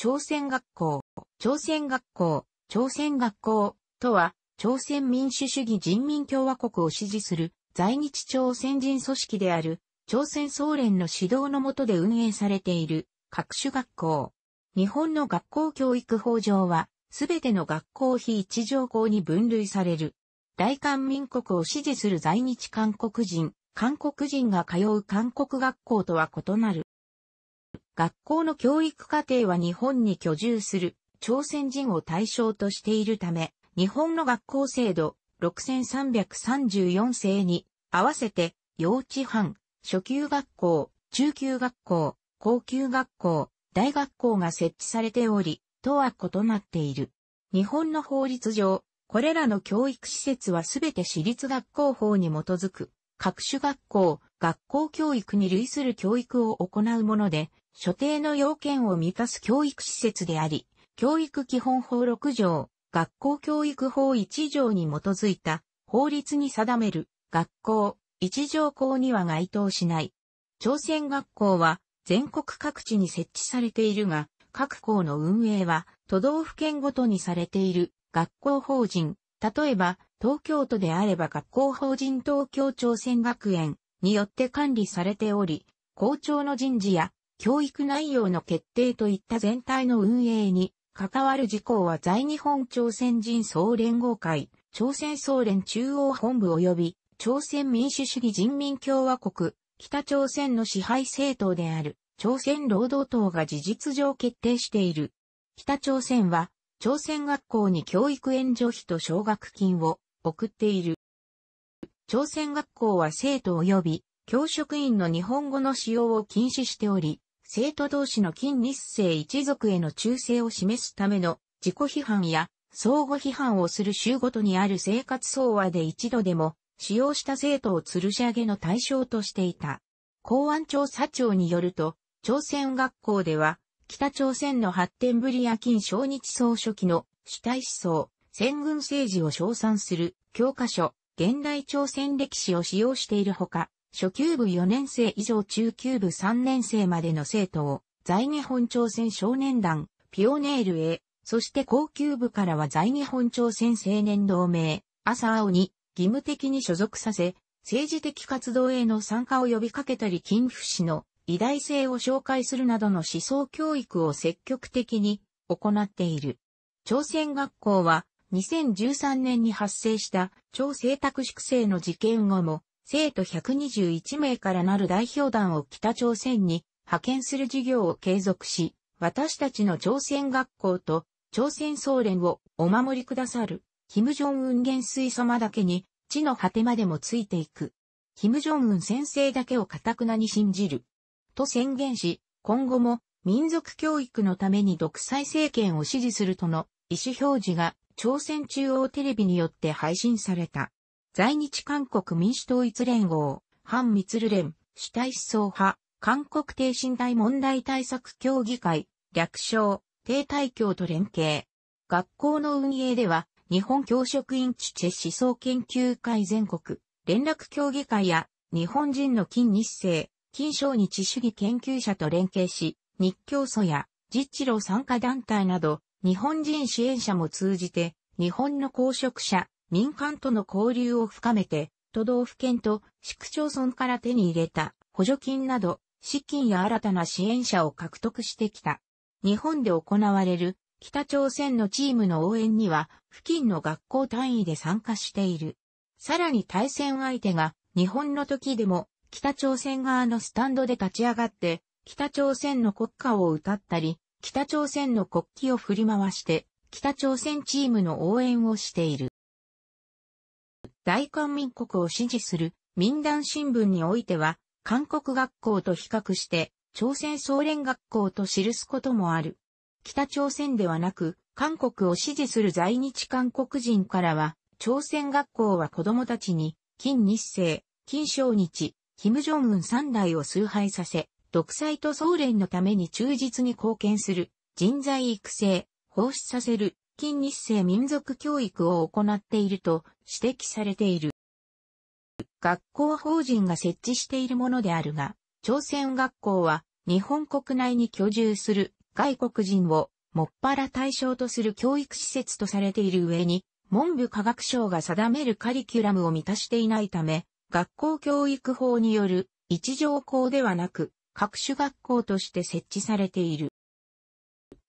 朝鮮学校、朝鮮学校、朝鮮学校とは、朝鮮民主主義人民共和国を支持する在日朝鮮人組織である、朝鮮総連の指導の下で運営されている各種学校。日本の学校教育法上は、すべての学校非一条校に分類される。大韓民国を支持する在日韓国人、韓国人が通う韓国学校とは異なる。学校の教育課程は日本に居住する朝鮮人を対象としているため、日本の学校制度6334制に合わせて幼稚班、初級学校、中級学校、高級学校、大学校が設置されており、とは異なっている。日本の法律上、これらの教育施設はすべて私立学校法に基づく、各種学校、学校教育に類する教育を行うもので、所定の要件を満たす教育施設であり、教育基本法6条、学校教育法1条に基づいた法律に定める学校、1条項には該当しない。朝鮮学校は全国各地に設置されているが、各校の運営は都道府県ごとにされている学校法人、例えば東京都であれば学校法人東京朝鮮学園によって管理されており、校長の人事や教育内容の決定といった全体の運営に関わる事項は在日本朝鮮人総連合会、朝鮮総連中央本部及び朝鮮民主主義人民共和国、北朝鮮の支配政党である朝鮮労働党が事実上決定している。北朝鮮は朝鮮学校に教育援助費と奨学金を送っている。朝鮮学校は生徒及び教職員の日本語の使用を禁止しており、生徒同士の近日生一族への忠誠を示すための自己批判や相互批判をする州ごとにある生活総和で一度でも使用した生徒を吊るし上げの対象としていた。公安調査庁によると、朝鮮学校では、北朝鮮の発展ぶりや金正日総書記の主体思想、戦軍政治を称賛する教科書、現代朝鮮歴史を使用しているほか、初級部4年生以上中級部3年生までの生徒を、在日本朝鮮少年団、ピオネールへ、そして高級部からは在日本朝鮮青年同盟、朝青に義務的に所属させ、政治的活動への参加を呼びかけたり金府市の偉大性を紹介するなどの思想教育を積極的に行っている。朝鮮学校は2013年に発生した超生宅粛清の事件後も生徒121名からなる代表団を北朝鮮に派遣する事業を継続し、私たちの朝鮮学校と朝鮮総連をお守りくださる、金正恩元帥様だけに、地の果てまでもついていく。金正恩先生だけをたくなに信じる。と宣言し、今後も民族教育のために独裁政権を支持するとの意思表示が朝鮮中央テレビによって配信された。在日韓国民主統一連合、反密連、主体思想派、韓国低身体問題対策協議会、略称、低体協と連携。学校の運営では、日本教職員チチェ思想研究会全国、連絡協議会や、日本人の近日生、近小日主義研究者と連携し、日教祖や、実地路参加団体など、日本人支援者も通じて、日本の公職者、民間との交流を深めて、都道府県と市区町村から手に入れた補助金など、資金や新たな支援者を獲得してきた。日本で行われる北朝鮮のチームの応援には付近の学校単位で参加している。さらに対戦相手が日本の時でも北朝鮮側のスタンドで立ち上がって北朝鮮の国歌を歌ったり北朝鮮の国旗を振り回して北朝鮮チームの応援をしている。大韓民国を支持する民団新聞においては、韓国学校と比較して、朝鮮総連学校と記すこともある。北朝鮮ではなく、韓国を支持する在日韓国人からは、朝鮮学校は子供たちに、金日成、金正日、金正恩三代を崇拝させ、独裁と総連のために忠実に貢献する、人材育成、放出させる、近日生民族教育を行っていると指摘されている。学校法人が設置しているものであるが、朝鮮学校は日本国内に居住する外国人をもっぱら対象とする教育施設とされている上に、文部科学省が定めるカリキュラムを満たしていないため、学校教育法による一条校ではなく、各種学校として設置されている。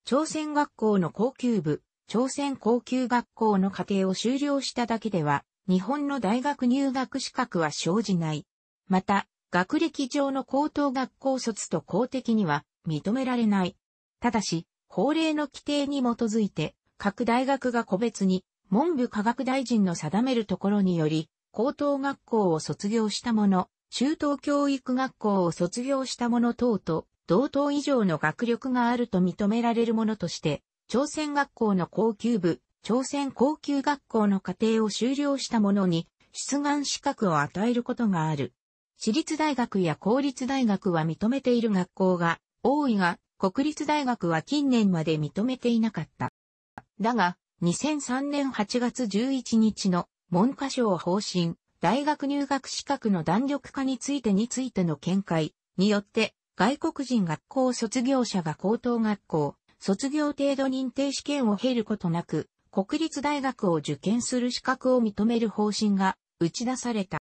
朝鮮学校の高級部、朝鮮高級学校の課程を修了しただけでは、日本の大学入学資格は生じない。また、学歴上の高等学校卒と公的には認められない。ただし、法令の規定に基づいて、各大学が個別に文部科学大臣の定めるところにより、高等学校を卒業した者、中等教育学校を卒業した者等と、同等以上の学力があると認められるものとして、朝鮮学校の高級部、朝鮮高級学校の課程を修了した者に、出願資格を与えることがある。私立大学や公立大学は認めている学校が多いが、国立大学は近年まで認めていなかった。だが、2003年8月11日の文科省方針、大学入学資格の弾力化についてについての見解によって、外国人学校卒業者が高等学校、卒業程度認定試験を経ることなく、国立大学を受験する資格を認める方針が打ち出された。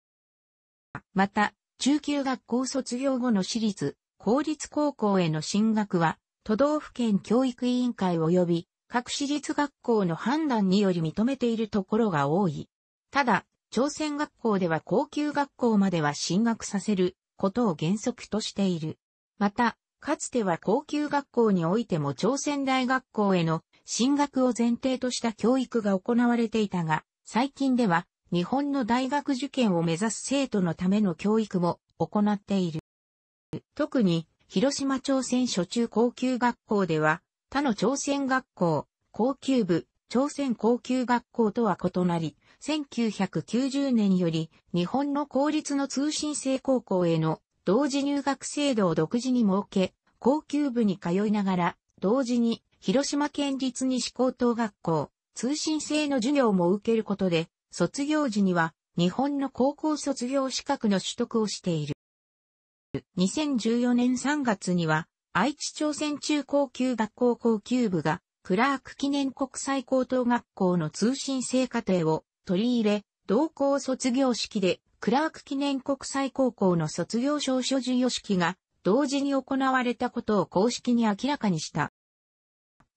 また、中級学校卒業後の私立、公立高校への進学は、都道府県教育委員会及び各私立学校の判断により認めているところが多い。ただ、朝鮮学校では高級学校までは進学させることを原則としている。また、かつては高級学校においても朝鮮大学校への進学を前提とした教育が行われていたが、最近では日本の大学受験を目指す生徒のための教育も行っている。特に広島朝鮮初中高級学校では他の朝鮮学校、高級部、朝鮮高級学校とは異なり、1990年より日本の公立の通信制高校への同時入学制度を独自に設け、高級部に通いながら、同時に広島県立西高等学校、通信制の授業も受けることで、卒業時には日本の高校卒業資格の取得をしている。2014年3月には、愛知朝鮮中高級学校高級部が、クラーク記念国際高等学校の通信制課程を取り入れ、同校卒業式でクラーク記念国際高校の卒業証書授与式が同時に行われたことを公式に明らかにした。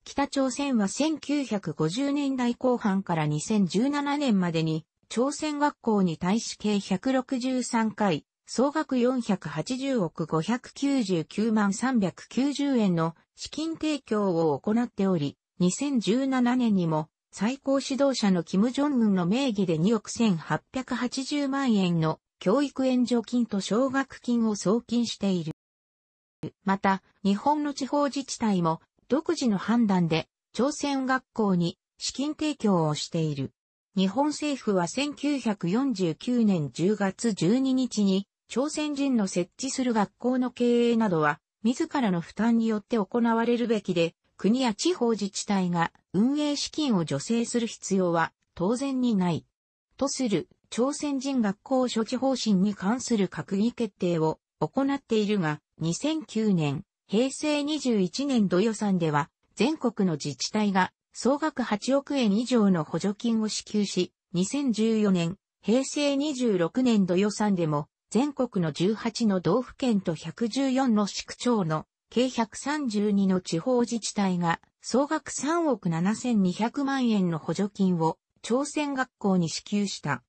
北朝鮮は1950年代後半から2017年までに朝鮮学校に対し計163回、総額480億599万390円の資金提供を行っており、2017年にも最高指導者の金正恩の名義で2億1880万円の教育援助金と奨学金を送金している。また、日本の地方自治体も独自の判断で朝鮮学校に資金提供をしている。日本政府は1949年10月12日に朝鮮人の設置する学校の経営などは自らの負担によって行われるべきで国や地方自治体が運営資金を助成する必要は当然にない。とする朝鮮人学校処置方針に関する閣議決定を行っているが、2009年、平成21年度予算では、全国の自治体が総額8億円以上の補助金を支給し、2014年、平成26年度予算でも、全国の18の道府県と114の市区町の計132の地方自治体が総額3億7200万円の補助金を朝鮮学校に支給した。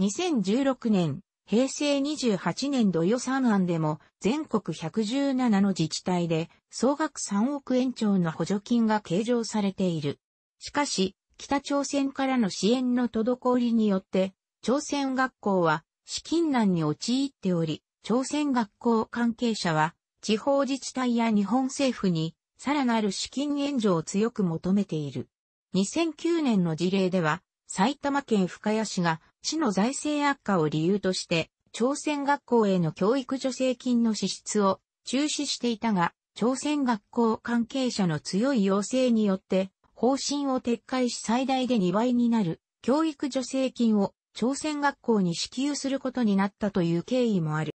2016年、平成28年度予算案でも全国117の自治体で総額3億円超の補助金が計上されている。しかし、北朝鮮からの支援の滞りによって、朝鮮学校は資金難に陥っており、朝鮮学校関係者は地方自治体や日本政府に、さらなる資金援助を強く求めている。2009年の事例では、埼玉県深谷市が市の財政悪化を理由として、朝鮮学校への教育助成金の支出を中止していたが、朝鮮学校関係者の強い要請によって、方針を撤回し最大で2倍になる教育助成金を朝鮮学校に支給することになったという経緯もある。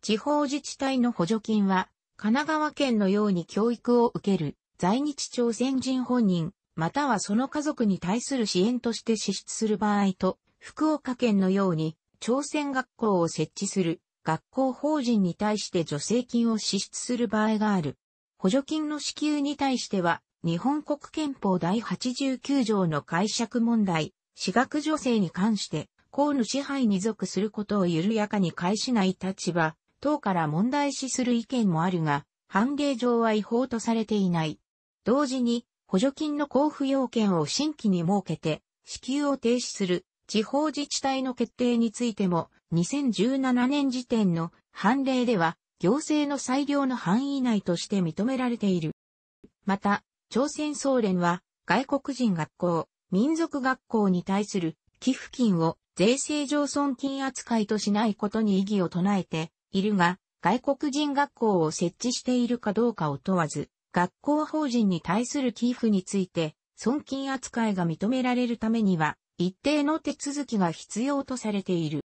地方自治体の補助金は、神奈川県のように教育を受ける在日朝鮮人本人、またはその家族に対する支援として支出する場合と、福岡県のように朝鮮学校を設置する学校法人に対して助成金を支出する場合がある。補助金の支給に対しては、日本国憲法第89条の解釈問題、私学助成に関して、公の支配に属することを緩やかに返しない立場、等から問題視する意見もあるが、判例上は違法とされていない。同時に、補助金の交付要件を新規に設けて、支給を停止する地方自治体の決定についても、2017年時点の判例では、行政の裁量の範囲内として認められている。また、朝鮮総連は、外国人学校、民族学校に対する寄付金を税制上損金扱いとしないことに異議を唱えているが、外国人学校を設置しているかどうかを問わず、学校法人に対する寄付について、損金扱いが認められるためには、一定の手続きが必要とされている。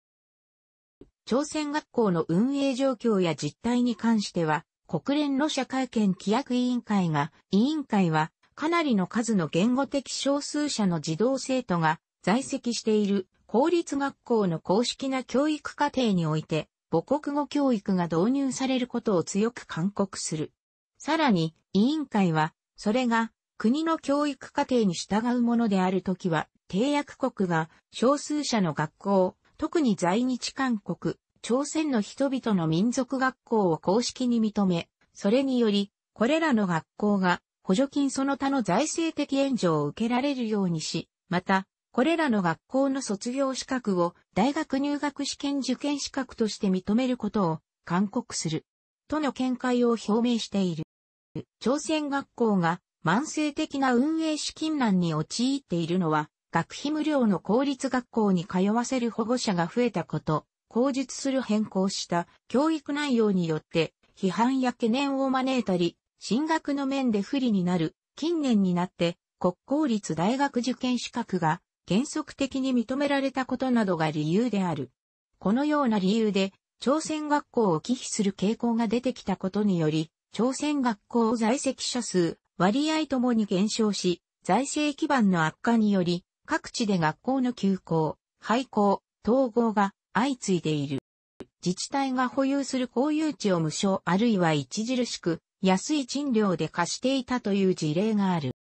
朝鮮学校の運営状況や実態に関しては、国連の社会権規約委員会が、委員会は、かなりの数の言語的少数者の児童生徒が在籍している法律学校の公式な教育課程において、母国語教育が導入されることを強く勧告する。さらに、委員会は、それが国の教育課程に従うものであるときは、締約国が少数者の学校、特に在日韓国、朝鮮の人々の民族学校を公式に認め、それにより、これらの学校が補助金その他の財政的援助を受けられるようにし、また、これらの学校の卒業資格を大学入学試験受験資格として認めることを勧告する。との見解を表明している。朝鮮学校が慢性的な運営資金難に陥っているのは、学費無料の公立学校に通わせる保護者が増えたこと、口述する変更した教育内容によって批判や懸念を招いたり、進学の面で不利になる近年になって国公立大学受験資格が原則的に認められたことなどが理由である。このような理由で、朝鮮学校を忌避する傾向が出てきたことにより、朝鮮学校在籍者数、割合ともに減少し、財政基盤の悪化により、各地で学校の休校、廃校、統合が相次いでいる。自治体が保有する公有地を無償あるいは著しく安い賃料で貸していたという事例がある。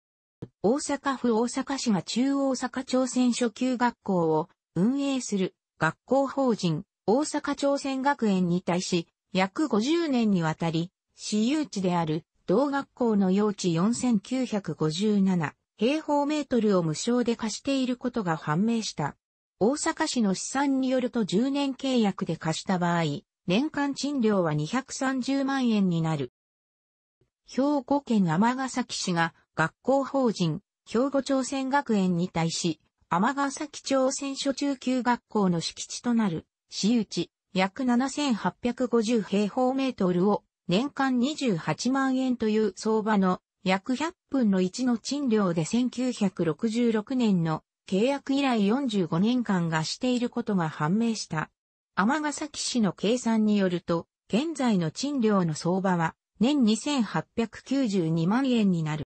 大阪府大阪市が中大阪朝鮮初級学校を運営する学校法人大阪朝鮮学園に対し、約50年にわたり、私有地である同学校の用地4957平方メートルを無償で貸していることが判明した。大阪市の試算によると10年契約で貸した場合、年間賃料は230万円になる。兵庫県尼崎市が学校法人、兵庫朝鮮学園に対し、天ヶ崎朝鮮初中級学校の敷地となる、市有地、約7850平方メートルを、年間28万円という相場の、約100分の1の賃料で1966年の契約以来45年間がしていることが判明した。天ヶ崎市の計算によると、現在の賃料の相場は年2892万円になる。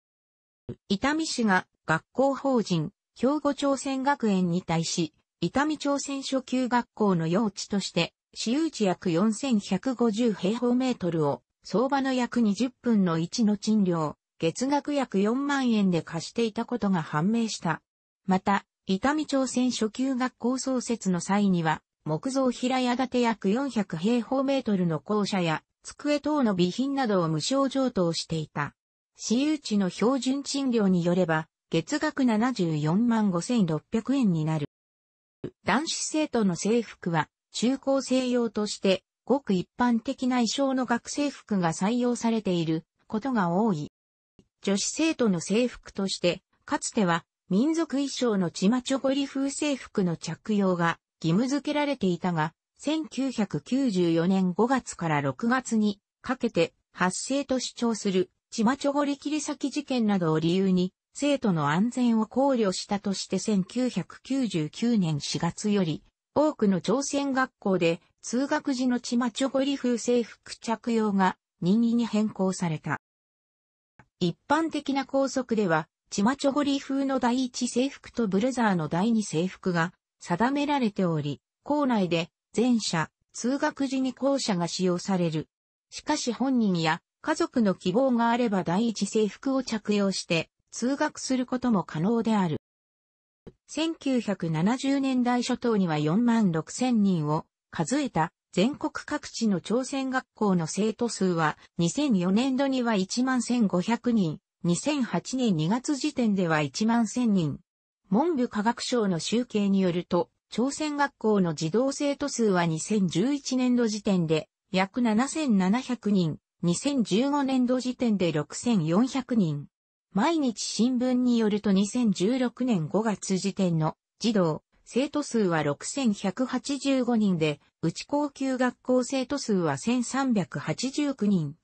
伊丹市が学校法人、兵庫朝鮮学園に対し、伊丹朝鮮初級学校の用地として、私有地約4150平方メートルを、相場の約20分の1の賃料、月額約4万円で貸していたことが判明した。また、伊丹朝鮮初級学校創設の際には、木造平屋建て約400平方メートルの校舎や、机等の備品などを無償上等していた。私有地の標準賃料によれば、月額74万5600円になる。男子生徒の制服は、中高生用として、ごく一般的な衣装の学生服が採用されていることが多い。女子生徒の制服として、かつては民族衣装のチマチョゴリ風制服の着用が義務付けられていたが、1994年5月から6月にかけて発生と主張するチマチョゴリ切り裂き事件などを理由に、生徒の安全を考慮したとして1999年4月より、多くの朝鮮学校で通学時のチマチョゴリ風制服着用が任意に変更された。一般的な校則では、チマチョゴリ風の第一制服とブルザーの第二制服が定められており、校内で前者、通学時に校舎が使用される。しかし本人や家族の希望があれば第一制服を着用して通学することも可能である。1970年代初頭には4万6千人を数えた全国各地の朝鮮学校の生徒数は2004年度には1万1500人、2008年2月時点では1万1000人。文部科学省の集計によると、朝鮮学校の児童生徒数は2011年度時点で約7700人、2015年度時点で6400人。毎日新聞によると2016年5月時点の児童、生徒数は6185人で、うち高級学校生徒数は1389人。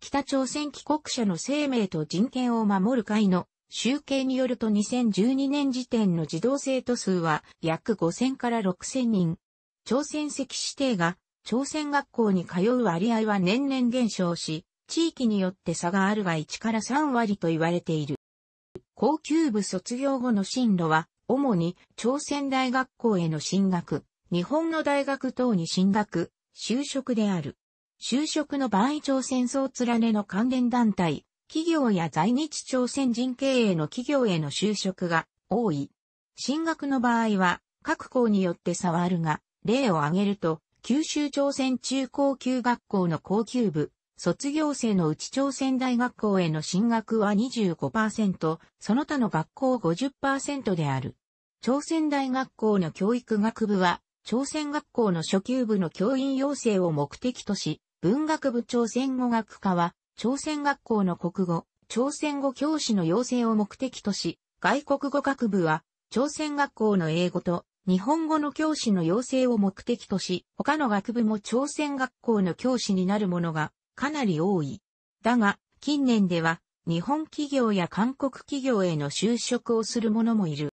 北朝鮮帰国者の生命と人権を守る会の集計によると2012年時点の児童生徒数は約5000から6000人。朝鮮籍指定が朝鮮学校に通う割合は年々減少し、地域によって差があるが1から3割と言われている。高級部卒業後の進路は、主に朝鮮大学校への進学、日本の大学等に進学、就職である。就職の場合朝鮮総連ねの関連団体、企業や在日朝鮮人経営の企業への就職が多い。進学の場合は、各校によって差はあるが、例を挙げると、九州朝鮮中高級学校の高級部、卒業生のうち朝鮮大学校への進学は25%、その他の学校50%である。朝鮮大学校の教育学部は、朝鮮学校の初級部の教員養成を目的とし、文学部朝鮮語学科は、朝鮮学校の国語、朝鮮語教師の養成を目的とし、外国語学部は、朝鮮学校の英語と日本語の教師の養成を目的とし、他の学部も朝鮮学校の教師になるものがかなり多い。だが、近年では、日本企業や韓国企業への就職をする者もいる。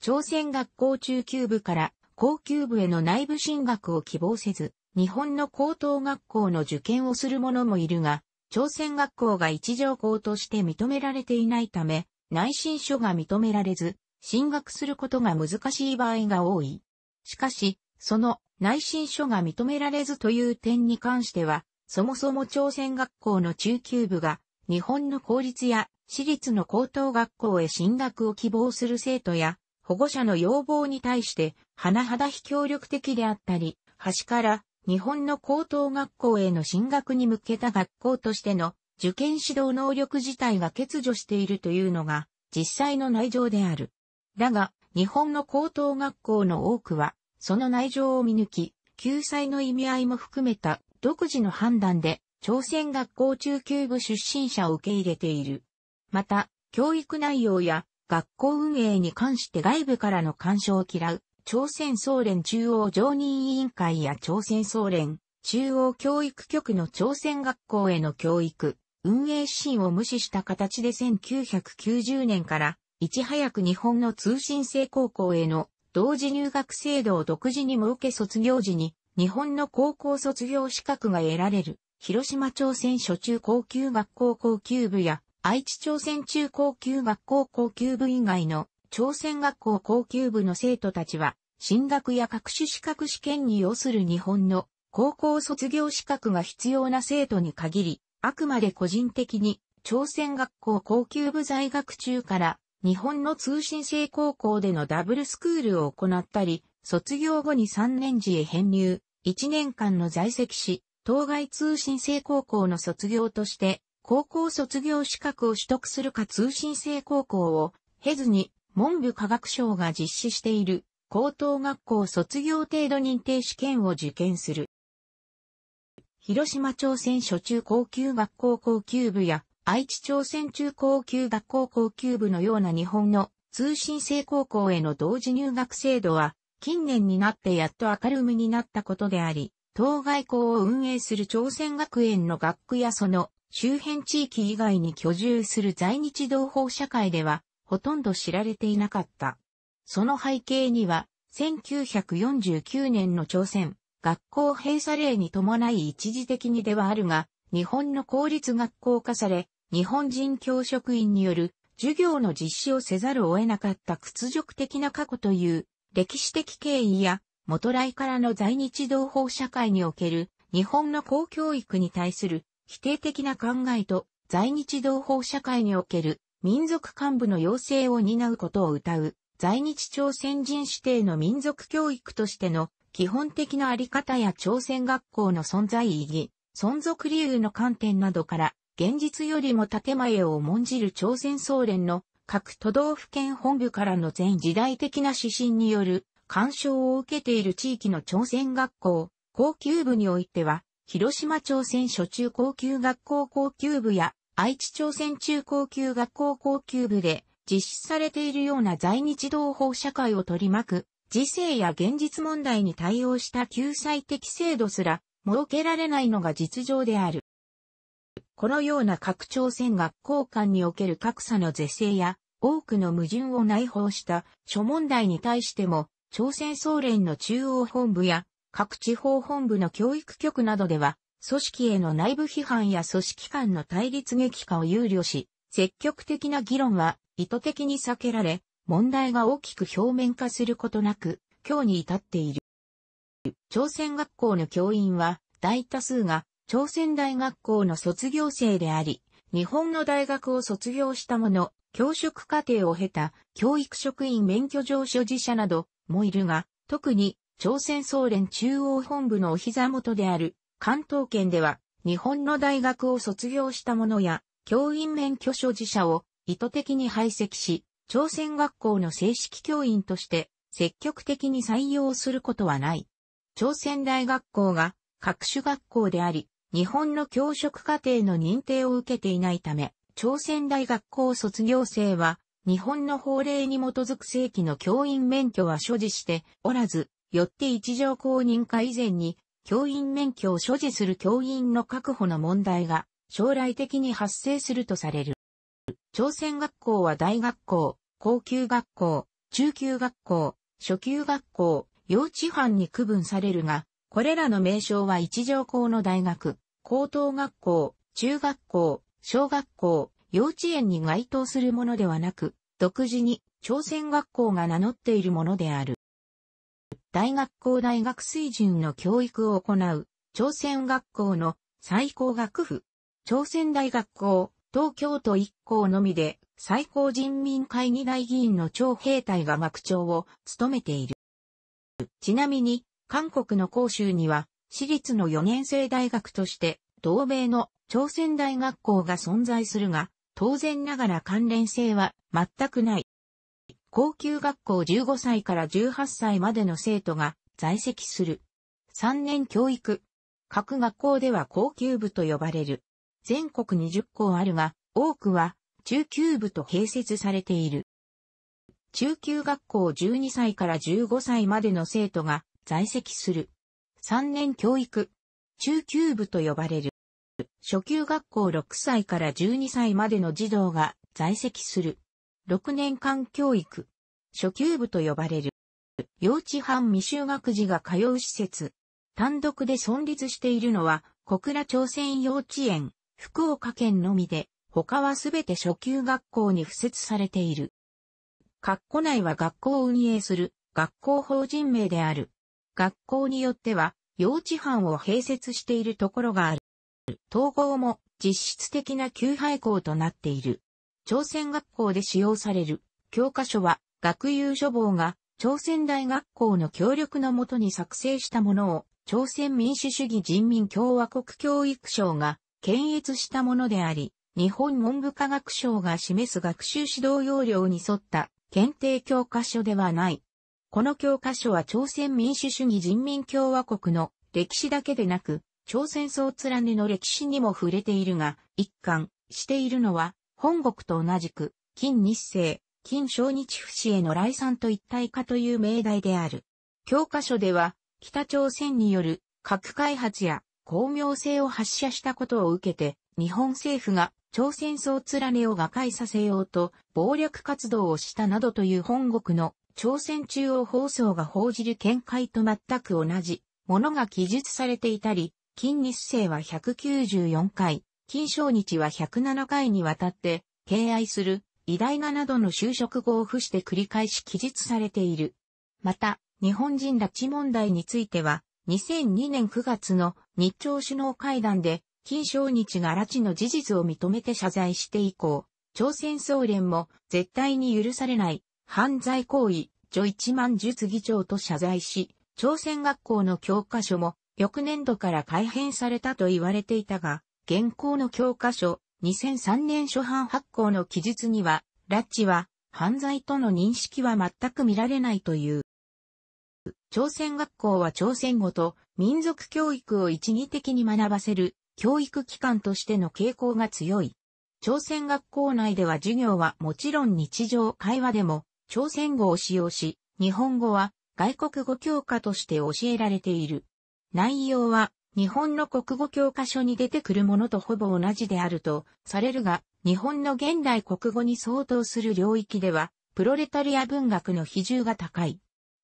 朝鮮学校中級部から高級部への内部進学を希望せず、日本の高等学校の受験をする者もいるが、朝鮮学校が一条校として認められていないため、内申書が認められず、進学することが難しい場合が多い。しかし、その内申書が認められずという点に関しては、そもそも朝鮮学校の中級部が日本の公立や私立の高等学校へ進学を希望する生徒や保護者の要望に対して甚だ非協力的であったり、端から日本の高等学校への進学に向けた学校としての受験指導能力自体が欠如しているというのが実際の内情である。だが、日本の高等学校の多くは、その内情を見抜き、救済の意味合いも含めた独自の判断で、朝鮮学校中級部出身者を受け入れている。また、教育内容や学校運営に関して外部からの干渉を嫌う、朝鮮総連中央常任委員会や朝鮮総連中央教育局の朝鮮学校への教育、運営指針を無視した形で1990年からいち早く日本の通信制高校への同時入学制度を独自に設け卒業時に日本の高校卒業資格が得られる広島朝鮮初中高級学校高級部や愛知朝鮮中高級学校高級部以外の朝鮮学校高級部の生徒たちは進学や各種資格試験に要する日本の高校卒業資格が必要な生徒に限り、あくまで個人的に朝鮮学校高級部在学中から日本の通信制高校でのダブルスクールを行ったり、卒業後に3年時へ編入、1年間の在籍し、当該通信制高校の卒業として、高校卒業資格を取得するか通信制高校を、経ずに、文部科学省が実施している、高等学校卒業程度認定試験を受験する。広島朝鮮初中高級学校高級部や愛知朝鮮中高級学校高級部のような日本の通信制高校への同時入学制度は、近年になってやっと明るみになったことであり、当該校を運営する朝鮮学園の学区やその周辺地域以外に居住する在日同胞社会では、ほとんど知られていなかった。その背景には、1949年の朝鮮、学校閉鎖令に伴い一時的にではあるが、日本の公立学校化され、日本人教職員による授業の実施をせざるを得なかった屈辱的な過去という歴史的経緯や元来からの在日同胞社会における日本の公教育に対する否定的な考えと在日同胞社会における民族幹部の要請を担うことを謳う在日朝鮮人指定の民族教育としての基本的なあり方や朝鮮学校の存在意義、存続理由の観点などから、現実よりも建前を重んじる朝鮮総連の各都道府県本部からの全時代的な指針による干渉を受けている地域の朝鮮学校、高級部においては、広島朝鮮初中高級学校高級部や愛知朝鮮中高級学校高級部で実施されているような在日同胞社会を取り巻く、時世や現実問題に対応した救済的制度すら設けられないのが実情である。このような拡張線学校間における格差の是正や多くの矛盾を内包した諸問題に対しても、朝鮮総連の中央本部や各地方本部の教育局などでは、組織への内部批判や組織間の対立激化を憂慮し、積極的な議論は意図的に避けられ、問題が大きく表面化することなく、今日に至っている。朝鮮学校の教員は、大多数が朝鮮大学校の卒業生であり、日本の大学を卒業した者、教職課程を経た教育職員免許上所持者などもいるが、特に朝鮮総連中央本部のお膝元である関東圏では日本の大学を卒業した者や教員免許所持者を意図的に排斥し、朝鮮学校の正式教員として積極的に採用することはない。朝鮮大学校が各種学校であり、日本の教職課程の認定を受けていないため、朝鮮大学校卒業生は、日本の法令に基づく正規の教員免許は所持しておらず、よって一条公認化以前に、教員免許を所持する教員の確保の問題が、将来的に発生するとされる。朝鮮学校は大学校、高級学校、中級学校、初級学校、幼稚班に区分されるが、これらの名称は一条校の大学、高等学校、中学校、小学校、幼稚園に該当するものではなく、独自に朝鮮学校が名乗っているものである。大学校大学水準の教育を行う、朝鮮学校の最高学府、朝鮮大学校、東京都1校のみで、最高人民会議大議員の徴兵隊が学長を務めている。ちなみに、韓国の広州には、私立の4年生大学として、同米の朝鮮大学校が存在するが、当然ながら関連性は全くない。高級学校15歳から18歳までの生徒が在籍する。3年教育。各学校では高級部と呼ばれる。全国20校あるが、多くは中級部と併設されている。中級学校12歳から15歳までの生徒が在籍する。3年教育。中級部と呼ばれる。初級学校6歳から12歳までの児童が在籍する。6年間教育。初級部と呼ばれる。幼稚班未就学児が通う施設。単独で存立しているのは、小倉朝鮮幼稚園、福岡県のみで、他はすべて初級学校に付設されている。学校内は学校を運営する学校法人名である。学校によっては幼稚班を併設しているところがある。統合も実質的な旧廃校となっている。朝鮮学校で使用される教科書は学友書房が朝鮮大学校の協力のもとに作成したものを朝鮮民主主義人民共和国教育省が検閲したものであり、日本文部科学省が示す学習指導要領に沿った検定教科書ではない。この教科書は朝鮮民主主義人民共和国の歴史だけでなく、朝鮮総連の歴史にも触れているが、一貫しているのは、本国と同じく、近日政、近小日不死への来産と一体化という命題である。教科書では、北朝鮮による核開発や巧妙性を発射したことを受けて、日本政府が朝鮮総連れを瓦解させようと暴力活動をしたなどという本国の朝鮮中央放送が報じる見解と全く同じものが記述されていたり、金日成は194回、金正日は107回にわたって敬愛する偉大ななどの就職後を付して繰り返し記述されている。また、日本人拉致問題については、2002年9月の日朝首脳会談で金正日が拉致の事実を認めて謝罪して以降、朝鮮総連も絶対に許されない犯罪行為、女一万術議長と謝罪し、朝鮮学校の教科書も翌年度から改編されたと言われていたが、現行の教科書2003年初版発行の記述には、拉致は犯罪との認識は全く見られないという。朝鮮学校は朝鮮語と民族教育を一義的に学ばせる教育機関としての傾向が強い。朝鮮学校内では授業はもちろん日常会話でも朝鮮語を使用し、日本語は外国語教科として教えられている。内容は日本の国語教科書に出てくるものとほぼ同じであるとされるが、日本の現代国語に相当する領域では、プロレタリア文学の比重が高い。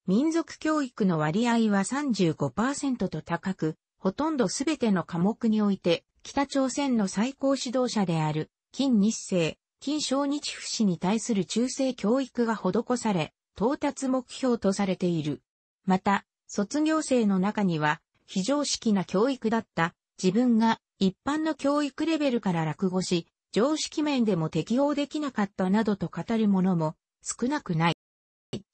民族教育の割合は35%と高く、ほとんどすべての科目において、北朝鮮の最高指導者である、金日成、金正日府氏に対する中世教育が施され、到達目標とされている。また、卒業生の中には、非常識な教育だった自分が一般の教育レベルから落語し、常識面でも適応できなかったなどと語るものも少なくない。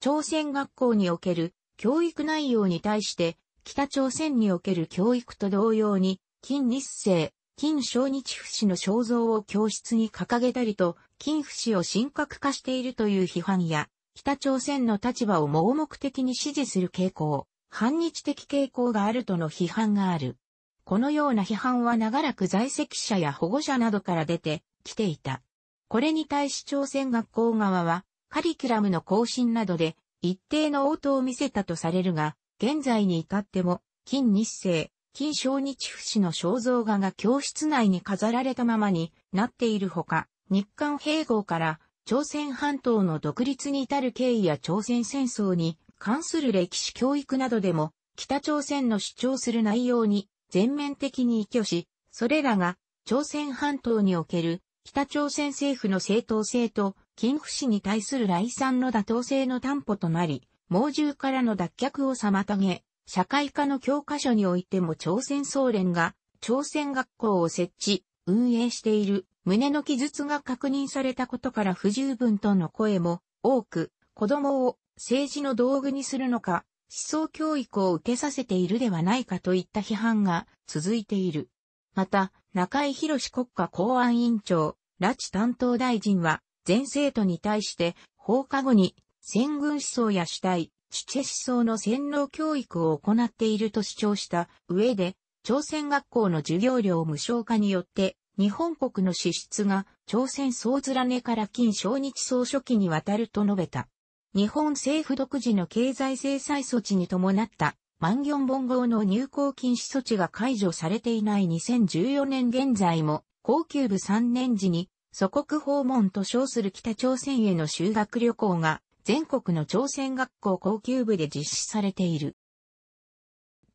朝鮮学校における教育内容に対して北朝鮮における教育と同様に、金日成、金正日不死の肖像を教室に掲げたりと、金不死を神格化しているという批判や、北朝鮮の立場を盲目的に支持する傾向、反日的傾向があるとの批判がある。このような批判は長らく在籍者や保護者などから出てきていた。これに対し朝鮮学校側は、カリキュラムの更新などで一定の応答を見せたとされるが、現在に至っても、金日成、金正日不死の肖像画が教室内に飾られたままになっているほか、日韓併合から朝鮮半島の独立に至る経緯や朝鮮戦争に関する歴史教育などでも、北朝鮮の主張する内容に全面的に依拠し、それらが朝鮮半島における北朝鮮政府の正当性と金不市に対する来賛の妥当性の担保となり、猛獣からの脱却を妨げ、社会科の教科書においても朝鮮総連が、朝鮮学校を設置、運営している、胸の記述が確認されたことから不十分との声も多く、子供を政治の道具にするのか、思想教育を受けさせているではないかといった批判が続いている。また、中井博国家公安委員長、拉致担当大臣は、全生徒に対して放課後に戦軍思想や主体、主治思想の洗脳教育を行っていると主張した上で、朝鮮学校の授業料無償化によって、日本国の支出が朝鮮総連ねから金正日総書記にわたると述べた。日本政府独自の経済制裁措置に伴った万行本号の入港禁止措置が解除されていない2014年現在も、高級部3年時に祖国訪問と称する北朝鮮への修学旅行が全国の朝鮮学校高級部で実施されている。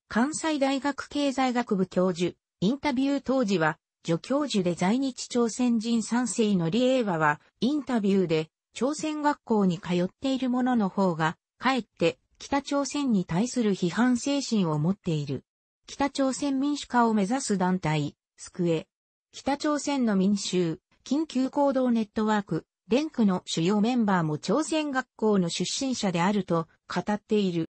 関西大学経済学部教授、インタビュー当時は、助教授で在日朝鮮人三世の李英和は、インタビューで、朝鮮学校に通っている者の方が、かえって北朝鮮に対する批判精神を持っている。北朝鮮民主化を目指す団体、スクエ。北朝鮮の民衆、緊急行動ネットワーク、連クの主要メンバーも朝鮮学校の出身者であると語っている。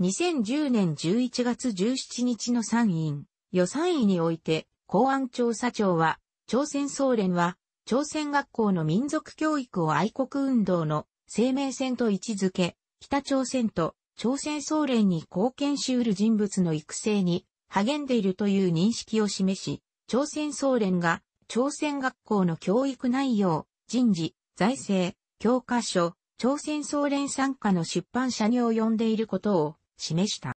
2010年11月17日の参院、予算委において、公安調査庁は、朝鮮総連は、朝鮮学校の民族教育を愛国運動の生命線と位置づけ、北朝鮮と朝鮮総連に貢献しうる人物の育成に励んでいるという認識を示し、朝鮮総連が朝鮮学校の教育内容、人事、財政、教科書、朝鮮総連参加の出版社に及んでいることを示した。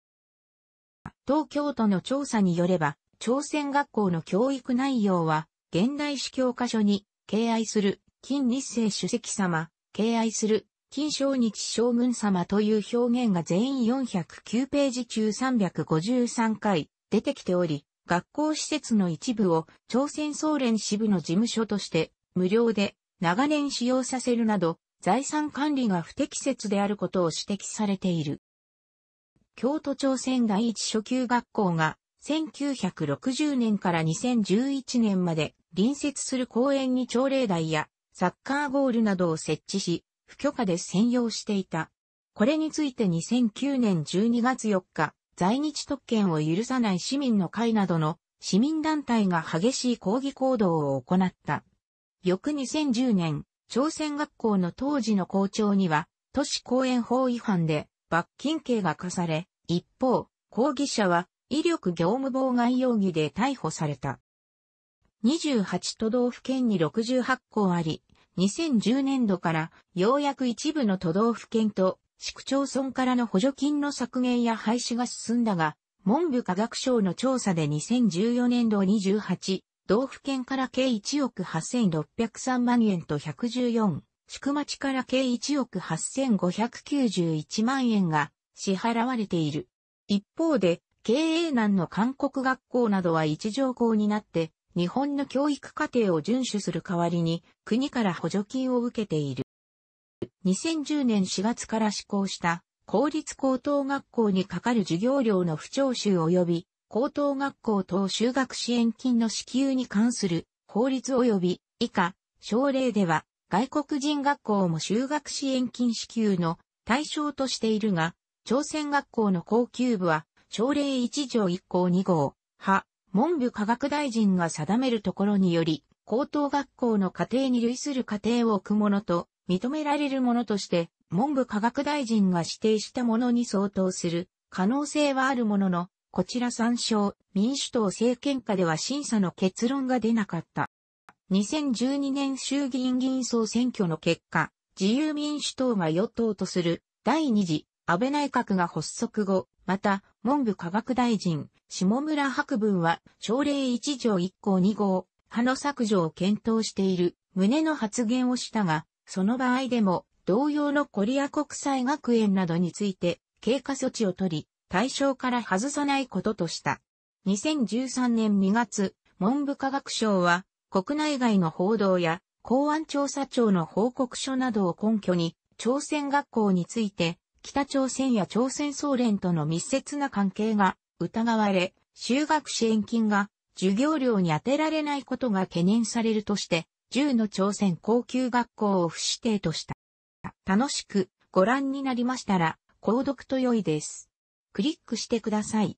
東京都の調査によれば、朝鮮学校の教育内容は、現代史教科書に、敬愛する、金日成主席様、敬愛する、金正日将軍様という表現が全員409ページ中353回出てきており、学校施設の一部を朝鮮総連支部の事務所として無料で長年使用させるなど、財産管理が不適切であることを指摘されている。京都朝鮮第一初級学校が1960年から2011年まで隣接する公園に朝礼台やサッカーゴールなどを設置し、不許可で専用していた。これについて2009年12月4日、在日特権を許さない市民の会などの市民団体が激しい抗議行動を行った。翌2010年、朝鮮学校の当時の校長には、都市公園法違反で罰金刑が課され、一方、抗議者は威力業務妨害容疑で逮捕された。28都道府県に68校あり、2010年度からようやく一部の都道府県と市区町村からの補助金の削減や廃止が進んだが、文部科学省の調査で2014年度28道府県から計1億8603万円と114、宿町から計1億8591万円が支払われている。一方で、経営難の韓国学校などは一条校になって、日本の教育課程を遵守する代わりに、国から補助金を受けている。2010年4月から施行した、公立高等学校にかかる授業料の不徴収及び高等学校等修学支援金の支給に関する法律及び以下、省令では外国人学校も修学支援金支給の対象としているが、朝鮮学校の高級部は省令1条1項2号、派、文部科学大臣が定めるところにより、高等学校の家庭に類する家庭を置くものと認められるものとして、文部科学大臣が指定したものに相当する可能性はあるものの、こちら参照、民主党政権下では審査の結論が出なかった。2012年衆議院議員総選挙の結果、自由民主党が与党とする第2次安倍内閣が発足後、また文部科学大臣下村博文は朝令1条1項2号派の削除を検討している旨の発言をしたが、その場合でも同様のコリア国際学園などについて経過措置を取り、対象から外さないこととした。2013年2月、文部科学省は、国内外の報道や、公安調査庁の報告書などを根拠に、朝鮮学校について、北朝鮮や朝鮮総連との密接な関係が疑われ、修学支援金が授業料に充てられないことが懸念されるとして、10の朝鮮高級学校を不指定とした。楽しくご覧になりましたら、購読と良いです。クリックしてください。